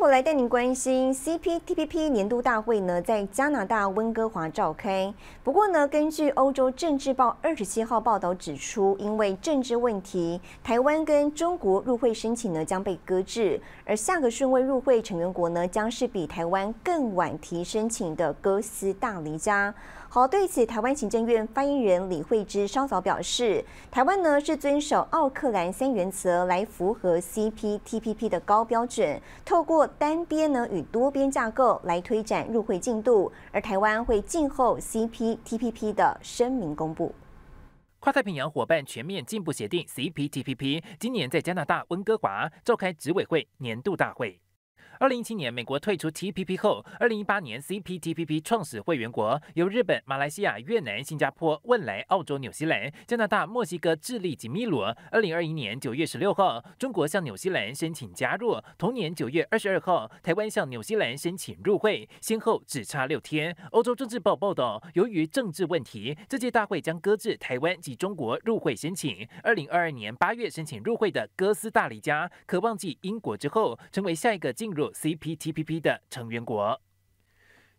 我来带您关心 CPTPP 年度大会呢，在加拿大温哥华召开。不过呢，根据欧洲政治报二十七号报道指出，因为政治问题，台湾跟中国入会申请呢将被搁置，而下个顺位入会成员国呢将是比台湾更晚提申请的哥斯大黎加。好，对此，台湾行政院发言人李惠芝稍早表示，台湾呢是遵守奥克兰三原则来符合 CPTPP 的高标准，透过。单边呢与多边架构来推展入会进度，而台湾会静候 CPTPP 的声明公布。跨太平洋伙伴全面进步协定 CPTPP 今年在加拿大温哥华召开执委会年度大会。二零一七年美国退出 TPP 后，二零一八年 CPTPP 创始会员国由日本、马来西亚、越南、新加坡、汶莱、澳洲、纽西兰、加拿大、墨西哥、智利及秘鲁。二零二一年九月十六号，中国向纽西兰申请加入，同年九月二十二号，台湾向纽西兰申请入会，先后只差六天。欧洲政治报报道，由于政治问题，这届大会将搁置台湾及中国入会申请。二零二二年八月申请入会的哥斯达黎加，可望继英国之后，成为下一个进入。CPTPP 的成员国，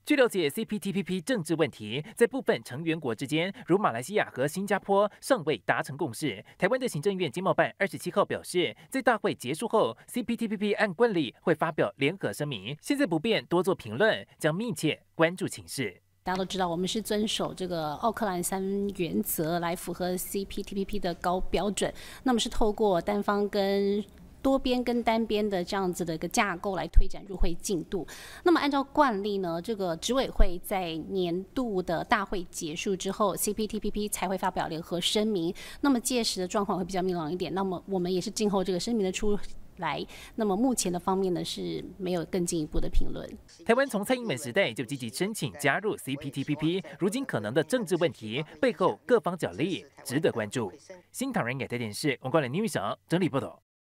据了解，CPTPP 政治问题在部分成员国之间，如马来西亚和新加坡尚未达成共识。台湾的行政院经贸办二十七号表示，在大会结束后，CPTPP 按惯例会发表联合声明。现在不便多做评论，将密切关注情势。大家都知道，我们是遵守这个奥克兰三原则来符合 CPTPP 的高标准。那么是透过单方跟。多边跟单边的这样子的一个架构来推展入会进度。那么按照惯例呢，这个执委会在年度的大会结束之后，CPTPP 才会发表联合声明。那么届时的状况会比较明朗一点。那么我们也是静候这个声明的出来。那么目前的方面呢，是没有更进一步的评论。台湾从蔡英文时代就积极申请加入 CPTPP，如今可能的政治问题背后各方角力，值得关注。新唐人亚太电视，王冠玲、倪玉成整理报道。